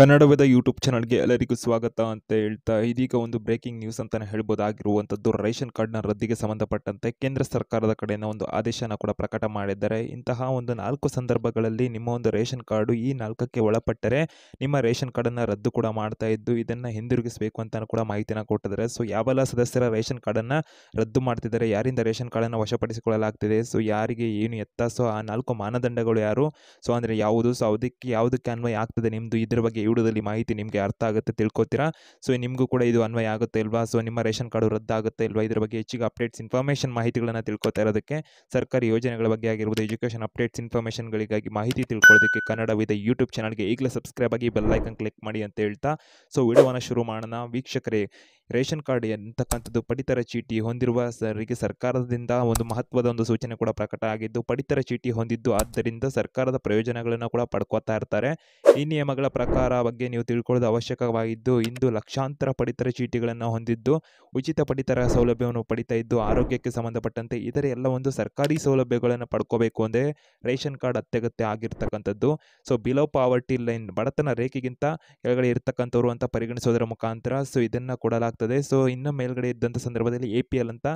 ಕನ್ನಡವಾದ YouTube ಚಾನಲ್ಗೆ ಎಲ್ಲರಿಗೂ ಸ್ವಾಗತ ಅಂತ ಹೇಳ್ತಾ ಇದೀಗ ಒಂದು ಬ್ರೇಕಿಂಗ್ ನ್ಯೂಸ್ ಅಂತಲೇ ಹೇಳ್ಬೋದಾಗಿರುವಂಥದ್ದು ರೇಷನ್ ಕಾರ್ಡ್ನ ರದ್ದಿಗೆ ಸಂಬಂಧಪಟ್ಟಂತೆ ಕೇಂದ್ರ ಸರ್ಕಾರದ ಕಡೆಯಿಂದ ಒಂದು ಆದೇಶನ ಕೂಡ ಪ್ರಕಟ ಮಾಡಿದ್ದಾರೆ ಇಂತಹ ಒಂದು ನಾಲ್ಕು ಸಂದರ್ಭಗಳಲ್ಲಿ ನಿಮ್ಮ ಒಂದು ರೇಷನ್ ಕಾರ್ಡು ಈ ನಾಲ್ಕಕ್ಕೆ ಒಳಪಟ್ಟರೆ ನಿಮ್ಮ ರೇಷನ್ ಕಾರ್ಡನ್ನು ರದ್ದು ಕೂಡ ಮಾಡ್ತಾ ಇದ್ದು ಇದನ್ನು ಹಿಂದಿರುಗಿಸಬೇಕು ಅಂತ ಕೂಡ ಮಾಹಿತಿನ ಕೊಟ್ಟಿದ್ದಾರೆ ಸೊ ಯಾವೆಲ್ಲ ಸದಸ್ಯರ ರೇಷನ್ ಕಾರ್ಡನ್ನು ರದ್ದು ಮಾಡ್ತಿದ್ದಾರೆ ಯಾರಿಂದ ರೇಷನ್ ಕಾರ್ಡನ್ನು ವಶಪಡಿಸಿಕೊಳ್ಳಲಾಗ್ತಿದೆ ಸೊ ಯಾರಿಗೆ ಏನು ಎತ್ತ ಸೊ ಆ ನಾಲ್ಕು ಮಾನದಂಡಗಳು ಯಾರು ಸೊ ಅಂದರೆ ಯಾವುದು ಸೊ ಅದಕ್ಕೆ ಯಾವುದಕ್ಕೆ ಅನ್ವಯ ಆಗ್ತದೆ ನಿಮ್ಮದು ಇದರ ಬಗ್ಗೆ ಈ ವಿಡಿಯೋದಲ್ಲಿ ಮಾಹಿತಿ ನಿಮಗೆ ಅರ್ಥ ಆಗುತ್ತೆ ತಿಳ್ಕೊತೀರಾ ಸೊ ನಿಮಗೂ ಕೂಡ ಇದು ಅನ್ವಯ ಆಗುತ್ತೆ ಇಲ್ವಾ ಸೊ ನಿಮ್ಮ ರೇಷನ್ ಕಾರ್ಡು ರದ್ದಾಗುತ್ತೆ ಇಲ್ವಾ ಇದ್ರ ಬಗ್ಗೆ ಹೆಚ್ಚಿಗೆ ಅಪ್ಡೇಟ್ಸ್ ಇನ್ಫಾರ್ಮೇಷನ್ ಮಾಹಿತಿಗಳನ್ನು ತಿಳ್ಕೊತಾ ಇರೋದಕ್ಕೆ ಸರ್ಕಾರಿ ಯೋಜನೆಗಳ ಬಗ್ಗೆ ಆಗಿರ್ಬೋದು ಎಜುಕೇಷನ್ ಅಪ್ಡೇಟ್ಸ್ ಇನ್ಫಾರ್ಮೇಷನ್ಗಳಿಗಾಗಿ ಮಾಹಿತಿ ತಿಳ್ಕೊಳ್ಳೋದಕ್ಕೆ ಕನ್ನಡ ವಿದ ಯೂಟ್ಯೂಬ್ ಚಾನಲ್ಗೆ ಈಗಲೇ ಸಬ್ಸ್ಕ್ರೈಬ್ ಆಗಿ ಬೆಲ್ಲೈಕನ್ ಕ್ಲಿಕ್ ಮಾಡಿ ಅಂತ ಹೇಳ್ತಾ ಸೊ ವಿಡಿಯೋವನ್ನು ಶುರು ಮಾಡೋಣ ವೀಕ್ಷಕರೇ ರೇಷನ್ ಕಾರ್ಡ್ ಎಂತಕ್ಕಂಥದ್ದು ಪಡಿತರ ಚೀಟಿ ಹೊಂದಿರುವ ಸರಿಗೆ ಸರ್ಕಾರದಿಂದ ಒಂದು ಮಹತ್ವದ ಒಂದು ಸೂಚನೆ ಕೂಡ ಪ್ರಕಟ ಆಗಿದ್ದು ಪಡಿತರ ಚೀಟಿ ಹೊಂದಿದ್ದು ಆದ್ದರಿಂದ ಸರ್ಕಾರದ ಪ್ರಯೋಜನಗಳನ್ನು ಕೂಡ ಪಡ್ಕೋತಾ ಇರ್ತಾರೆ ಈ ನಿಯಮಗಳ ಪ್ರಕಾರ ಬಗ್ಗೆ ನೀವು ತಿಳ್ಕೊಳ್ಳೋದು ಅವಶ್ಯಕವಾಗಿದ್ದು ಇಂದು ಲಕ್ಷಾಂತರ ಪಡಿತರ ಚೀಟಿಗಳನ್ನು ಹೊಂದಿದ್ದು ಉಚಿತ ಪಡಿತರ ಸೌಲಭ್ಯವನ್ನು ಪಡಿತಾ ಇದ್ದು ಆರೋಗ್ಯಕ್ಕೆ ಸಂಬಂಧಪಟ್ಟಂತೆ ಇದರ ಎಲ್ಲ ಒಂದು ಸರ್ಕಾರಿ ಸೌಲಭ್ಯಗಳನ್ನು ಪಡ್ಕೋಬೇಕು ಅಂದರೆ ರೇಷನ್ ಕಾರ್ಡ್ ಅತ್ಯಗತ್ಯ ಆಗಿರ್ತಕ್ಕಂಥದ್ದು ಸೊ ಬಿಲೋ ಪಾವರ್ಟಿ ಲೈನ್ ಬಡತನ ರೇಖೆಗಿಂತ ಕೆಳಗಡೆ ಇರತಕ್ಕಂಥವ್ರು ಅಂತ ಪರಿಗಣಿಸೋದರ ಮುಖಾಂತರ ಸೊ ಇದನ್ನು ಕೊಡಲಾಗ್ತದೆ ಸೊ ಇನ್ನು ಮೇಲ್ಗಡೆ ಇದ್ದಂಥ ಸಂದರ್ಭದಲ್ಲಿ ಎ ಪಿ ಎಲ್ ಅಂತ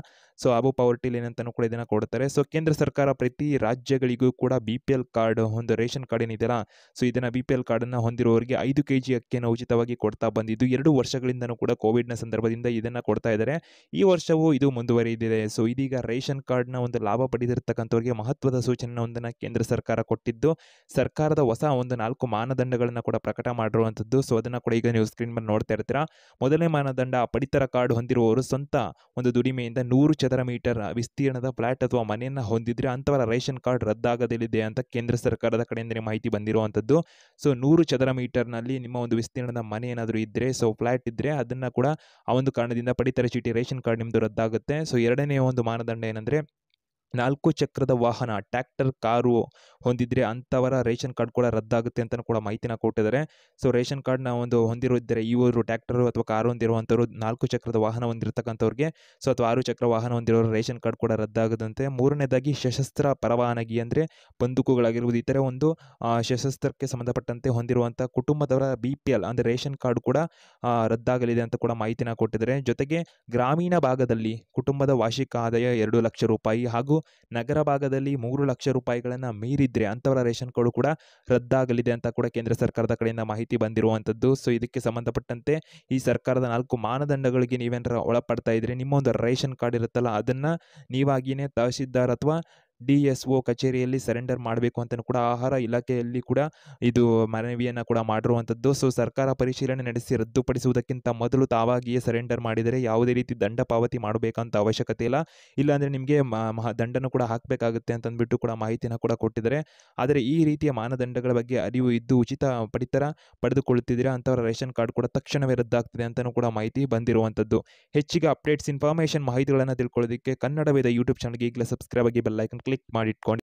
ಸೊ ಅಬೋ ಪಾವರ್ಟಿ ಲೈನ್ ಅಂತಲೂ ಕೂಡ ಇದನ್ನು ಕೊಡ್ತಾರೆ ಸೊ ಕೇಂದ್ರ ಸರ್ಕಾರ ಪ್ರತಿ ರಾಜ್ಯಗಳಿಗೂ ಕೂಡ ಬಿ ಪಿ ಎಲ್ ಕಾರ್ಡ್ ಒಂದು ರೇಷನ್ ಕಾರ್ಡ್ ಏನಿದೆಯಲ್ಲ ಸೊ ಇದನ್ನು ಬಿ ಪಿ ಎಲ್ ಕಾರ್ಡನ್ನು ಹೊಂದಿರುವವರಿಗೆ ಐದು ಕೆ ಜಿ ಅಕ್ಕಿಯನ್ನು ಉಚಿತವಾಗಿ ಕೊಡ್ತಾ ಬಂದಿದ್ದು ಎರಡು ವರ್ಷಗಳಿಂದನೂ ಕೂಡ ಕೋವಿಡ್ನ ಸಂದರ್ಭದಿಂದ ಇದನ್ನು ಕೊಡ್ತಾ ಇದ್ದಾರೆ ಈ ವರ್ಷವೂ ಇದು ಮುಂದುವರಿದಿದೆ ಸೊ ಇದೀಗ ರೇಷನ್ ಕಾರ್ಡ್ನ ಒಂದು ಲಾಭ ಪಡೆದಿರತಕ್ಕಂಥವ್ರಿಗೆ ಮಹತ್ವದ ಸೂಚನೆ ಒಂದನ್ನು ಕೇಂದ್ರ ಸರ್ಕಾರ ಕೊಟ್ಟಿದ್ದು ಸರ್ಕಾರದ ಹೊಸ ಒಂದು ನಾಲ್ಕು ಮಾನದಂಡಗಳನ್ನು ಕೂಡ ಪ್ರಕಟ ಮಾಡಿರುವಂಥದ್ದು ಸೊ ಅದನ್ನು ಕೂಡ ಈಗ ನೀವು ಸ್ಕ್ರೀನ್ ಮೇಲೆ ನೋಡ್ತಾ ಇರ್ತೀರಾ ಮೊದಲನೇ ಮಾನದಂಡ ಪಡಿತರ ಕಾರ್ಡ್ ಹೊಂದಿರುವವರು ಸ್ವಂತ ಒಂದು ದುಡಿಮೆಯಿಂದ ನೂರು ಚದರ ಮೀಟರ್ ವಿಸ್ತೀರ್ಣದ ಫ್ಲಾಟ್ ಅಥವಾ ಮನೆಯನ್ನು ಹೊಂದಿದ್ರೆ ಅಂಥವರ ರೇಷನ್ ಕಾರ್ಡ್ ರದ್ದಾಗದಲ್ಲಿದೆ ಅಂತ ಕೇಂದ್ರ ಸರ್ಕಾರದ ಕಡೆಯಿಂದಲೇ ಮಾಹಿತಿ ಬಂದಿರುವಂಥದ್ದು ಸೊ ನೂರು ಚದರ ಮೀಟರ್ನಲ್ಲಿ ನಿಮ್ಮ ಒಂದು ವಿಸ್ತೀರ್ಣದ ಮನೆ ಏನಾದರೂ ಇದ್ದರೆ ಸೊ ಫ್ಲ್ಯಾಟ್ ಇದ್ದರೆ ಅದನ್ನು ಕೂಡ ಆ ಒಂದು ಕಾರಣದಿಂದ ಪಡಿತರ ಚೀಟಿ ರೇಷನ್ ಕಾರ್ಡ್ ನಿಮ್ಮದು ರದ್ದಾಗುತ್ತೆ ಸೊ ಎರಡನೇ ಒಂದು ಮಾನದಂಡ ಏನಂದರೆ ನಾಲ್ಕು ಚಕ್ರದ ವಾಹನ ಟ್ಯಾಕ್ಟರ್ ಕಾರು ಹೊಂದಿದ್ರೆ ಅಂಥವರ ರೇಷನ್ ಕಾರ್ಡ್ ಕೂಡ ರದ್ದಾಗುತ್ತೆ ಅಂತಲೂ ಕೂಡ ಮಾಹಿತಿನ ಕೊಟ್ಟಿದ್ದಾರೆ ಸೊ ರೇಷನ್ ಕಾರ್ಡ್ನ ಒಂದು ಹೊಂದಿರೋದಿದ್ದರೆ ಇವರು ಟ್ಯಾಕ್ಟರು ಅಥವಾ ಕಾರು ಹೊಂದಿರುವಂಥವ್ರು ನಾಲ್ಕು ಚಕ್ರದ ವಾಹನ ಹೊಂದಿರತಕ್ಕಂಥವ್ರಿಗೆ ಸೊ ಅಥವಾ ಆರು ಚಕ್ರ ವಾಹನ ಹೊಂದಿರೋರು ರೇಷನ್ ಕಾರ್ಡ್ ಕೂಡ ರದ್ದಾಗದಂತೆ ಮೂರನೇದಾಗಿ ಸಶಸ್ತ್ರ ಪರವಾನಗಿ ಅಂದರೆ ಬಂದೂಕುಗಳಾಗಿರ್ಬೋದು ಇತರೆ ಒಂದು ಸಶಸ್ತ್ರಕ್ಕೆ ಸಂಬಂಧಪಟ್ಟಂತೆ ಹೊಂದಿರುವಂಥ ಕುಟುಂಬದವರ ಬಿ ಪಿ ಎಲ್ ಅಂದರೆ ರೇಷನ್ ಕಾರ್ಡ್ ಕೂಡ ರದ್ದಾಗಲಿದೆ ಅಂತ ಕೂಡ ಮಾಹಿತಿನ ಕೊಟ್ಟಿದ್ದಾರೆ ಜೊತೆಗೆ ಗ್ರಾಮೀಣ ಭಾಗದಲ್ಲಿ ಕುಟುಂಬದ ವಾರ್ಷಿಕ ಆದಾಯ ಎರಡು ಲಕ್ಷ ರೂಪಾಯಿ ಹಾಗೂ ಹಾಗೂ ನಗರ ಭಾಗದಲ್ಲಿ ಮೂರು ಲಕ್ಷ ರೂಪಾಯಿಗಳನ್ನು ಮೀರಿದ್ರೆ ಅಂಥವರ ರೇಷನ್ ಕಾರ್ಡು ಕೂಡ ರದ್ದಾಗಲಿದೆ ಅಂತ ಕೂಡ ಕೇಂದ್ರ ಸರ್ಕಾರದ ಕಡೆಯಿಂದ ಮಾಹಿತಿ ಬಂದಿರುವಂಥದ್ದು ಸೊ ಇದಕ್ಕೆ ಸಂಬಂಧಪಟ್ಟಂತೆ ಈ ಸರ್ಕಾರದ ನಾಲ್ಕು ಮಾನದಂಡಗಳಿಗೆ ನೀವೇನಾರ ಒಳಪಡ್ತಾ ಇದ್ರೆ ನಿಮ್ಮ ಒಂದು ರೇಷನ್ ಕಾರ್ಡ್ ಇರುತ್ತಲ್ಲ ಅದನ್ನು ನೀವಾಗಿಯೇ ತಹಶೀಲ್ದಾರ್ ಅಥವಾ ಡಿ ಎಸ್ ಒ ಕಚೇರಿಯಲ್ಲಿ ಸರೆಂಡರ್ ಮಾಡಬೇಕು ಅಂತಲೂ ಕೂಡ ಆಹಾರ ಇಲಾಖೆಯಲ್ಲಿ ಕೂಡ ಇದು ಮನವಿಯನ್ನು ಕೂಡ ಮಾಡಿರುವಂಥದ್ದು ಸೊ ಸರ್ಕಾರ ಪರಿಶೀಲನೆ ನಡೆಸಿ ರದ್ದುಪಡಿಸುವುದಕ್ಕಿಂತ ಮೊದಲು ತಾವಾಗಿಯೇ ಸರೆಂಡರ್ ಮಾಡಿದರೆ ಯಾವುದೇ ರೀತಿ ದಂಡ ಪಾವತಿ ಮಾಡಬೇಕಂತ ಅವಶ್ಯಕತೆ ಇಲ್ಲ ಇಲ್ಲಾಂದರೆ ನಿಮಗೆ ದಂಡನೂ ಕೂಡ ಹಾಕಬೇಕಾಗುತ್ತೆ ಅಂತಂದ್ಬಿಟ್ಟು ಕೂಡ ಮಾಹಿತಿನ ಕೂಡ ಕೊಟ್ಟಿದ್ದಾರೆ ಆದರೆ ಈ ರೀತಿಯ ಮಾನದಂಡಗಳ ಬಗ್ಗೆ ಅರಿವು ಇದ್ದು ಉಚಿತ ಪಡಿತರ ಪಡೆದುಕೊಳ್ಳುತ್ತಿದ್ದೀರಾ ಅಂಥವರ ರೇಷನ್ ಕಾರ್ಡ್ ಕೂಡ ತಕ್ಷಣವೇ ರದ್ದಾಗ್ತಿದೆ ಅಂತಲೂ ಕೂಡ ಮಾಹಿತಿ ಬಂದಿರುವಂಥದ್ದು ಹೆಚ್ಚಿಗೆ ಅಪ್ಡೇಟ್ಸ್ ಇನ್ಫಾರ್ಮೇಷನ್ ಮಾಹಿತಿಗಳನ್ನು ತಿಳ್ಕೊಳ್ಳೋದಕ್ಕೆ ಕನ್ನಡ ವೇದ ಯೂಟ್ಯೂಬ್ ಚಾನಲ್ಗೆ ಈಗಲೇ ಸಬ್ಸ್ಕ್ರೈಬ್ ಆಗಿ ಬೆಲ್ಲೈಕನ್ ಕ್ಲಿಕ್ ಮಾಡಿಟ್ಕೊಂಡು